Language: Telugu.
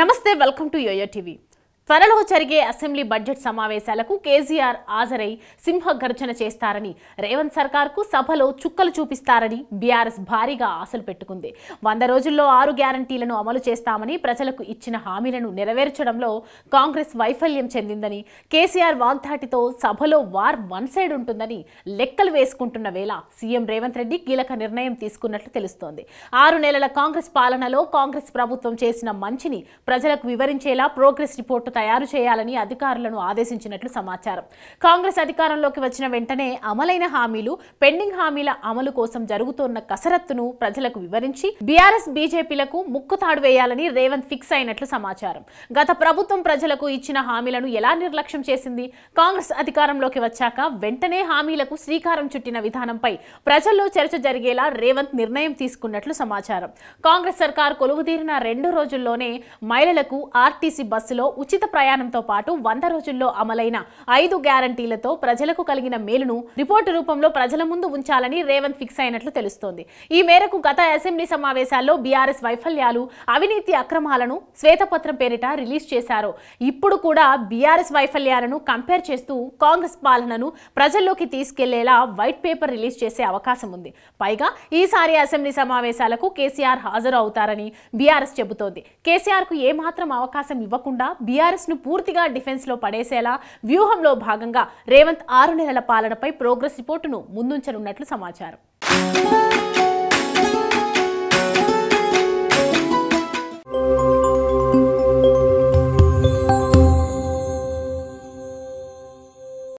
Namaste, welcome to Yoya TV. త్వరలో జరిగే అసెంబ్లీ బడ్జెట్ సమావేశాలకు కేసీఆర్ హాజరై సింహ గర్జన చేస్తారని రేవంత్ సర్కార్కు సభలో చుక్కలు చూపిస్తారని బీఆర్ఎస్ భారీగా ఆశలు పెట్టుకుంది వంద రోజుల్లో ఆరు గ్యారంటీలను అమలు చేస్తామని ప్రజలకు ఇచ్చిన హామీలను నెరవేర్చడంలో కాంగ్రెస్ వైఫల్యం చెందిందని కేసీఆర్ వాగ్దాటితో సభలో వార్ వన్ సైడ్ ఉంటుందని లెక్కలు వేసుకుంటున్న వేళ సీఎం రేవంత్ రెడ్డి కీలక నిర్ణయం తీసుకున్నట్లు తెలుస్తోంది ఆరు నెలల కాంగ్రెస్ పాలనలో కాంగ్రెస్ ప్రభుత్వం చేసిన మంచిని ప్రజలకు వివరించేలా ప్రోగ్రెస్ రిపోర్టు తయారు చేయాలని అధికారులను ఆదేశించినట్లు సమాచారం కాంగ్రెస్ అధికారంలోకి వచ్చిన వెంటనే అమలైన హామీలు పెండింగ్ హామీల అమలు కోసం జరుగుతున్న కసరత్తును ప్రజలకు వివరించి బీఆర్ఎస్ బీజేపీలకు ముక్కుతాడు వేయాలని రేవంత్ ఫిక్స్ అయినట్లు సమాచారం గత ప్రభుత్వం ప్రజలకు ఇచ్చిన హామీలను ఎలా నిర్లక్ష్యం చేసింది కాంగ్రెస్ అధికారంలోకి వచ్చాక వెంటనే హామీలకు శ్రీకారం చుట్టిన విధానంపై ప్రజల్లో చర్చ జరిగేలా రేవంత్ నిర్ణయం తీసుకున్నట్లు సమాచారం కాంగ్రెస్ సర్కార్ తీరిన రెండు రోజుల్లోనే మహిళలకు ఆర్టీసీ బస్సులో ఉచిత ప్రయాణంతో పాటు వంద రోజుల్లో అమలైన ఐదు గ్యారంటీలతో ప్రజలకు కలిగిన మేలును రిపోర్టు రూపంలో ప్రజల ముందు ఉంచాలని రేవంత్ ఫిక్స్ అయినట్లు తెలుస్తోంది ఈ మేరకు గత అసెంబ్లీ సమావేశాల్లో బీఆర్ఎస్ వైఫల్యాలు అవినీతి అక్రమాలను శ్వేతపత్రం పేరిట రిలీజ్ చేశారు ఇప్పుడు కూడా బీఆర్ఎస్ వైఫల్యాలను కంపేర్ చేస్తూ కాంగ్రెస్ పాలనను ప్రజల్లోకి తీసుకెళ్లేలా వైట్ పేపర్ రిలీజ్ చేసే అవకాశం ఉంది పైగా ఈసారి అసెంబ్లీ సమావేశాలకు కేసీఆర్ హాజరు అవుతారని బీఆర్ఎస్ చెబుతోంది కేసీఆర్ కు ఏమాత్రం అవకాశం ఇవ్వకుండా బీఆర్ఎస్ ను పూర్తిగా లో పడేసేలా వ్యూహంలో భాగంగా రేవంత్ ఆరు నెలల పాలనపై ప్రోగ్రెస్ రిపోర్టును ముందుంచనున్నట్లు సమాచారం